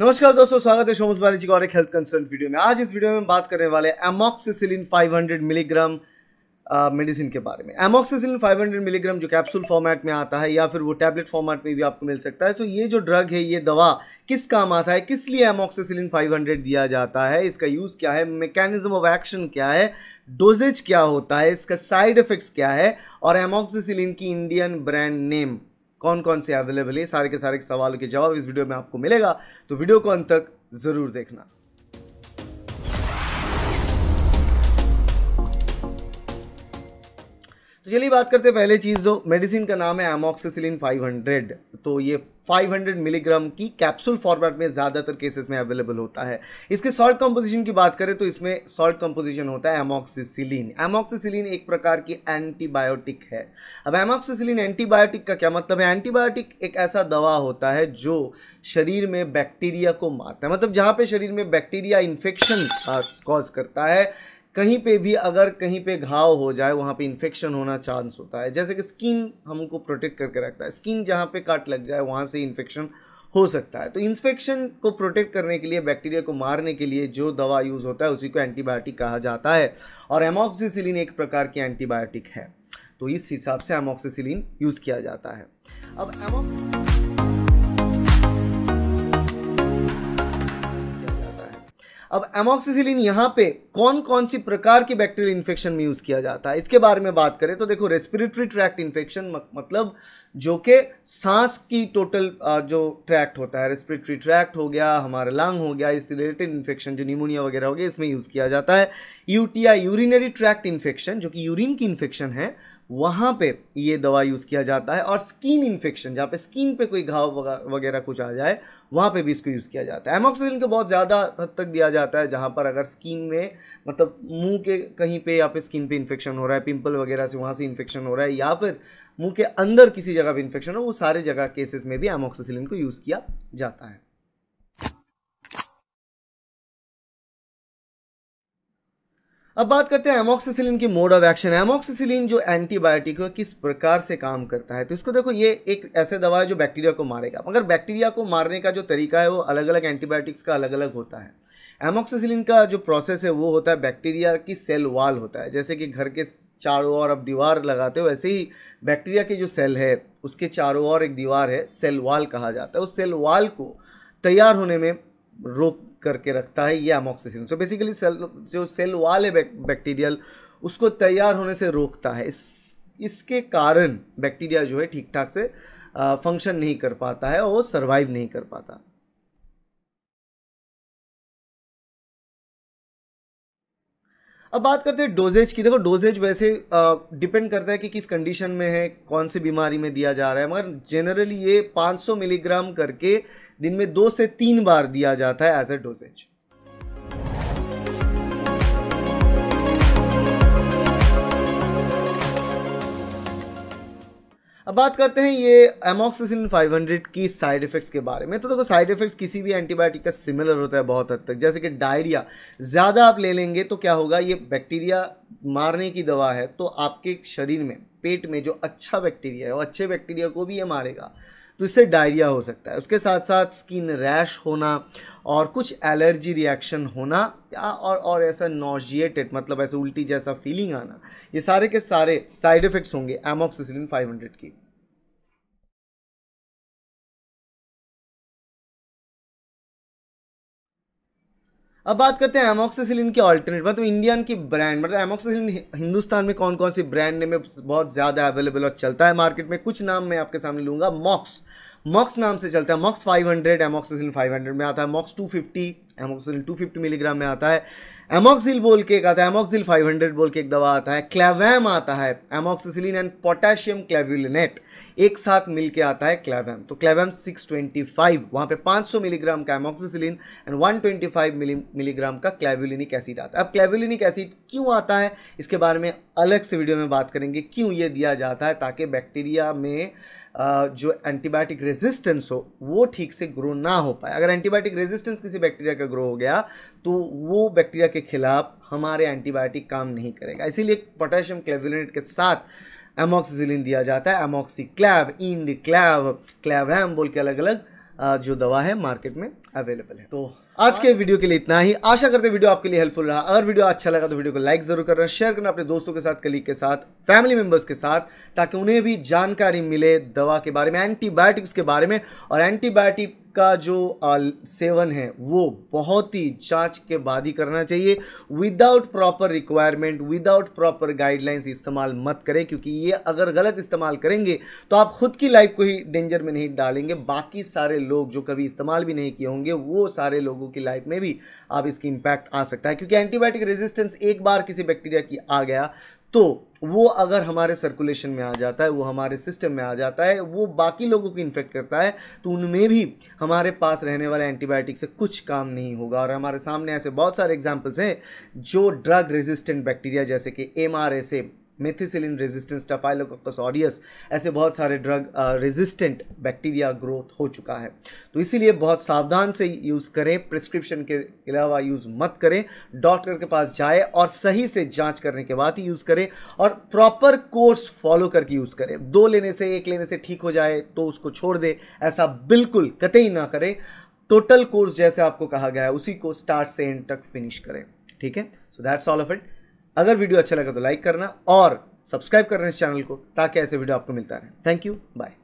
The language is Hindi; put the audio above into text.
नमस्कार दोस्तों स्वागत है सोमस बाली जी और एक हेल्थ कंसर्न वीडियो में आज इस वीडियो में बात करने वाले एमोक्सिसिलिन 500 मिलीग्राम मेडिसिन के बारे में एमोक्सिसिलिन 500 मिलीग्राम जो कैप्सूल फॉर्मेट में आता है या फिर वो टैबलेट फॉर्मेट में भी आपको मिल सकता है तो ये जो ड्रग है ये दवा किस काम आता है किस लिए एमोक्सिसिलिन फाइव दिया जाता है इसका यूज़ क्या है मेकेनिज्म ऑफ एक्शन क्या है डोजेज क्या होता है इसका साइड इफ़ेक्ट्स क्या है और एमोक्सिसिलिन की इंडियन ब्रांड नेम कौन कौन से अवेलेबल है सारे के सारे सवालों के जवाब इस वीडियो में आपको मिलेगा तो वीडियो को अंत तक ज़रूर देखना तो चलिए बात करते हैं पहले चीज़ जो मेडिसिन का नाम है एमोक्सिसिलिन 500 तो ये 500 मिलीग्राम की कैप्सूल फॉर्मेट में ज़्यादातर केसेस में अवेलेबल होता है इसके सॉल्ट कंपोजिशन की बात करें तो इसमें सॉल्ट कंपोजिशन होता है एमोक्सिसिलिन एमोक्सिसिलिन एक प्रकार की एंटीबायोटिक है अब एमोक्सिसिलिन एंटीबायोटिक का क्या मतलब है एंटीबायोटिक एक ऐसा दवा होता है जो शरीर में बैक्टीरिया को मारता है मतलब जहाँ पर शरीर में बैक्टीरिया इन्फेक्शन कॉज करता है कहीं पे भी अगर कहीं पे घाव हो जाए वहाँ पे इन्फेक्शन होना चांस होता है जैसे कि स्किन हमको प्रोटेक्ट करके रखता है स्किन जहाँ पे काट लग जाए वहाँ से इन्फेक्शन हो सकता है तो इन्फेक्शन को प्रोटेक्ट करने के लिए बैक्टीरिया को मारने के लिए जो दवा यूज़ होता है उसी को एंटीबायोटिक कहा जाता है और एमोक्सिसिलिन एक प्रकार की एंटीबायोटिक है तो इस हिसाब से एमोक्सिसिलिन यूज़ किया जाता है अब एमोक्सिसिलिन अब एमोक्सिसिलिन यहाँ पे कौन कौन सी प्रकार की बैक्टीरियल इन्फेक्शन में यूज़ किया जाता है इसके बारे में बात करें तो देखो रेस्पिरेटरी ट्रैक्ट इन्फेक्शन मतलब जो कि सांस की टोटल जो ट्रैक्ट होता है रेस्पिरेटरी ट्रैक्ट हो गया हमारा लंग हो गया इससे रिलेटेड इन्फेक्शन जो निमोनिया वगैरह हो गया इसमें यूज़ किया जाता है यूटीआई यूरिनरी ट्रैक्ट इन्फेक्शन जो कि यूरिन की इन्फेक्शन है वहाँ पे ये दवा यूज़ किया जाता है और स्किन इन्फेक्शन जहाँ पे स्किन पे कोई घाव वगैरह कुछ आ जाए वहाँ पे भी इसको यूज़ किया जाता है एमोक्सिलिन को बहुत ज़्यादा हद तक दिया जाता है जहाँ पर अगर स्किन में मतलब मुंह के कहीं पे या पे स्किन पे इन्फेक्शन हो रहा है पिंपल वगैरह से वहाँ से इन्फेक्शन हो रहा है या फिर मुँह के अंदर किसी जगह पर इन्फेक्शन हो वो सारे जगह केसेस में भी एमोक्सिसिलिन को यूज़ किया जाता है अब बात करते हैं एमोक्सिसिलिन की मोड ऑफ एक्शन एमोक्सिसिलिन जो एंटीबायोटिक है किस प्रकार से काम करता है तो इसको देखो ये एक ऐसे दवा है जो बैक्टीरिया को मारेगा मगर बैक्टीरिया को मारने का जो तरीका है वो अलग अलग एंटीबायोटिक्स का अलग अलग होता है एमोक्सिसिलिन का जो प्रोसेस है वो होता है बैक्टीरिया की सेल वाल होता है जैसे कि घर के चारों ओर अब दीवार लगाते हो वैसे ही बैक्टीरिया की जो सेल है उसके चारों ओर एक दीवार है सेल वाल कहा जाता है उस सेल वाल को तैयार होने में रोक करके रखता है ये एमोक्सिसिन सो बेसिकली सेल जो सेल वाल है बैक्टीरियल उसको तैयार होने से रोकता है इस इसके कारण बैक्टीरिया जो है ठीक ठाक से फंक्शन नहीं कर पाता है और सर्वाइव नहीं कर पाता अब बात करते हैं डोजेज की देखो डोजेज वैसे डिपेंड करता है कि किस कंडीशन में है कौन सी बीमारी में दिया जा रहा है मगर जनरली ये 500 मिलीग्राम करके दिन में दो से तीन बार दिया जाता है एज ए डोजेज अब बात करते हैं ये एमोक्सिसिन 500 की साइड इफ़ेक्ट्स के बारे में तो देखो साइड इफ़ेक्ट्स किसी भी एंटीबायोटिक का सिमिलर होता है बहुत हद तक जैसे कि डायरिया ज़्यादा आप ले लेंगे तो क्या होगा ये बैक्टीरिया मारने की दवा है तो आपके शरीर में पेट में जो अच्छा बैक्टीरिया है वो अच्छे बैक्टीरिया को भी ये मारेगा तो इससे डायरिया हो सकता है उसके साथ साथ स्किन रैश होना और कुछ एलर्जी रिएक्शन होना या और और ऐसा नोजिएटेड मतलब ऐसे उल्टी जैसा फीलिंग आना ये सारे के सारे साइड इफ़ेक्ट्स होंगे एमोक्सिसिलिन 500 की अब बात करते हैं एमोक्सिसिलिन के ऑल्टरनेट मतलब इंडियन की ब्रांड मतलब एमोक्सिसिलिन हिंदुस्तान में कौन कौन सी ब्रांड में बहुत ज़्यादा अवेलेबल और चलता है मार्केट में कुछ नाम मैं आपके सामने लूँगा मॉक्स मॉक्स नाम से चलता है मॉक्स 500 हंड्रेड एमोक्सिसिन फाइव में आता है मॉक्स 250 एमोक्सिसिन टू मिलीग्राम में आता है एमोक्सिल बोल के एक आता है एमोक्सिल 500 बोल के एक दवा आता है क्लेवैम आता है एमोक्सिसिलिन एंड पोटेशियम क्लेव्युलिनेट एक साथ मिलके आता है क्लेवैम तो क्लेवैम 625 वहाँ पाँच सौ मिलीग्राम का एमोक्सिसिलिन एंड 125 मिली मिलीग्राम का क्लेव्युलिनिक एसिड आता है अब क्लेव्युलिनिक एसिड क्यों आता है इसके बारे में अलग से वीडियो में बात करेंगे क्यों ये दिया जाता है ताकि बैक्टीरिया में जो एंटीबायोटिक रेजिस्टेंस हो वो ठीक से ग्रो ना हो पाए अगर एंटीबायोटिक रेजिस्टेंस किसी बैक्टीरिया का ग्रो हो गया तो वो बैक्टीरिया के खिलाफ हमारे एंटीबायोटिक काम नहीं करेगा इसीलिए पोटेशियम क्लेविलेट के साथ एमोक्सिजिलिन दिया जाता है एमोक्सी क्लैव इंड क्लैव हैम बोल के अलग अलग जो दवा है मार्केट में अवेलेबल है तो आज के वीडियो के लिए इतना ही आशा करते वीडियो आपके लिए हेल्पफुल रहा अगर वीडियो अच्छा लगा तो वीडियो को लाइक जरूर करना शेयर करना अपने दोस्तों के साथ कलीग के साथ फैमिली मेंबर्स के साथ ताकि उन्हें भी जानकारी मिले दवा के बारे में एंटीबायोटिक्स के बारे में और एंटीबायोटिक का जो सेवन है वो बहुत ही जांच के बाद ही करना चाहिए without proper requirement without proper guidelines इस्तेमाल मत करें क्योंकि ये अगर गलत इस्तेमाल करेंगे तो आप खुद की लाइफ को ही डेंजर में नहीं डालेंगे बाकी सारे लोग जो कभी इस्तेमाल भी नहीं किए होंगे वो सारे लोगों लोगों की लाइफ में भी अब इसकी इम्पैक्ट आ सकता है क्योंकि एंटीबायोटिक रेजिस्टेंस एक बार किसी बैक्टीरिया की आ गया तो वो अगर हमारे सर्कुलेशन में आ जाता है वो हमारे सिस्टम में आ जाता है वो बाकी लोगों को इन्फेक्ट करता है तो उनमें भी हमारे पास रहने वाले एंटीबायोटिक से कुछ काम नहीं होगा और हमारे सामने ऐसे बहुत सारे एग्जाम्पल्स हैं जो ड्रग रेजिस्टेंट बैक्टीरिया जैसे कि M methicillin resistance staphylococcus aureus ऐसे बहुत सारे ड्रग रेजिस्टेंट बैक्टीरिया ग्रोथ हो चुका है तो इसीलिए बहुत सावधान से यूज़ करें प्रिस्क्रिप्शन के अलावा यूज़ मत करें डॉक्टर के पास जाए और सही से जांच करने के बाद ही यूज़ करें और प्रॉपर कोर्स फॉलो करके यूज़ करें दो लेने से एक लेने से ठीक हो जाए तो उसको छोड़ दे ऐसा बिल्कुल कतई ना करें टोटल कोर्स जैसे आपको कहा गया है उसी को स्टार्ट से एंड तक फिनिश करें ठीक है so that's all of it अगर वीडियो अच्छा लगा तो लाइक करना और सब्सक्राइब करना इस चैनल को ताकि ऐसे वीडियो आपको मिलता रहे थैंक यू बाय